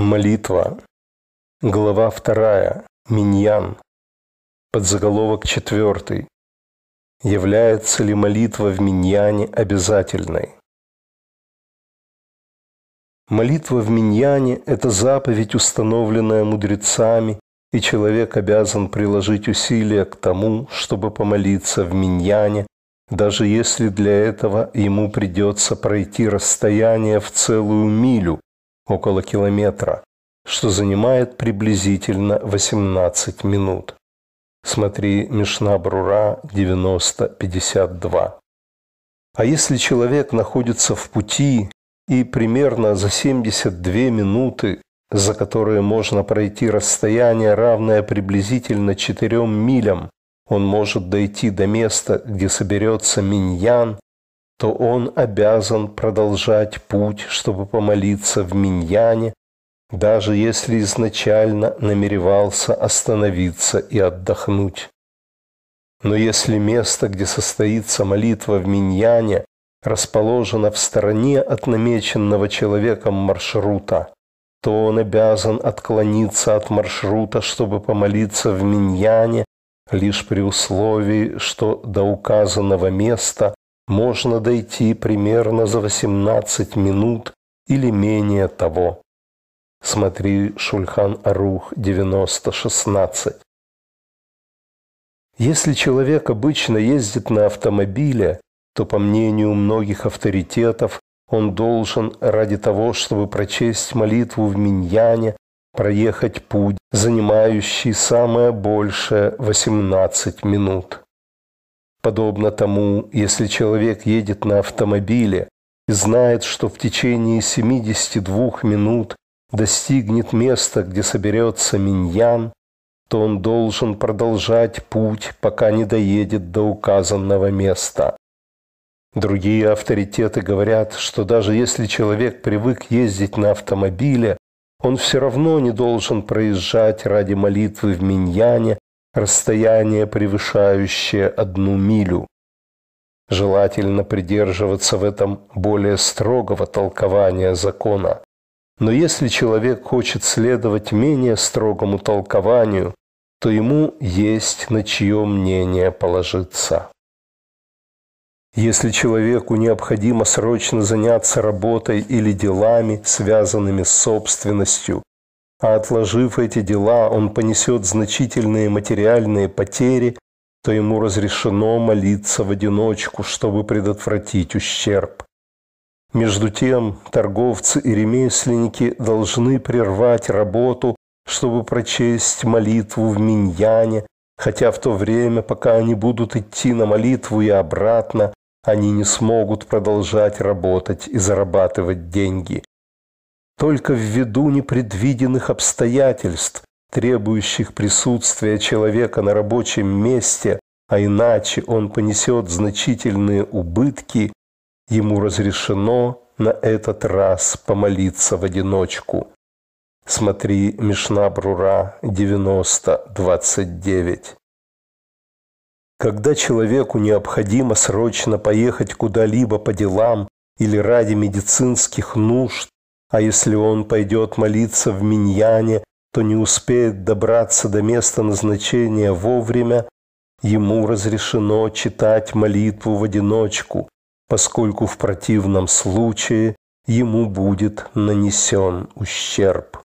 Молитва. Глава 2. Миньян. Подзаголовок 4. Является ли молитва в Миньяне обязательной? Молитва в Миньяне – это заповедь, установленная мудрецами, и человек обязан приложить усилия к тому, чтобы помолиться в Миньяне, даже если для этого ему придется пройти расстояние в целую милю – около километра, что занимает приблизительно 18 минут. Смотри Мишна Брура 90.52. А если человек находится в пути и примерно за 72 минуты, за которые можно пройти расстояние, равное приблизительно 4 милям, он может дойти до места, где соберется миньян то он обязан продолжать путь, чтобы помолиться в Миньяне, даже если изначально намеревался остановиться и отдохнуть. Но если место, где состоится молитва в Миньяне, расположено в стороне от намеченного человеком маршрута, то он обязан отклониться от маршрута, чтобы помолиться в Миньяне, лишь при условии, что до указанного места можно дойти примерно за 18 минут или менее того. Смотри Шульхан Арух 9016. Если человек обычно ездит на автомобиле, то, по мнению многих авторитетов, он должен ради того, чтобы прочесть молитву в Миньяне, проехать путь, занимающий самое большее 18 минут. Подобно тому, если человек едет на автомобиле и знает, что в течение 72 минут достигнет места, где соберется миньян, то он должен продолжать путь, пока не доедет до указанного места. Другие авторитеты говорят, что даже если человек привык ездить на автомобиле, он все равно не должен проезжать ради молитвы в Миньяне расстояние, превышающее одну милю. Желательно придерживаться в этом более строгого толкования закона. Но если человек хочет следовать менее строгому толкованию, то ему есть на чье мнение положиться. Если человеку необходимо срочно заняться работой или делами, связанными с собственностью, а отложив эти дела, он понесет значительные материальные потери, то ему разрешено молиться в одиночку, чтобы предотвратить ущерб. Между тем, торговцы и ремесленники должны прервать работу, чтобы прочесть молитву в Миньяне, хотя в то время, пока они будут идти на молитву и обратно, они не смогут продолжать работать и зарабатывать деньги только ввиду непредвиденных обстоятельств, требующих присутствия человека на рабочем месте, а иначе он понесет значительные убытки, ему разрешено на этот раз помолиться в одиночку. Смотри Мишна Брура 90.29. Когда человеку необходимо срочно поехать куда-либо по делам или ради медицинских нужд, а если он пойдет молиться в Миньяне, то не успеет добраться до места назначения вовремя, ему разрешено читать молитву в одиночку, поскольку в противном случае ему будет нанесен ущерб.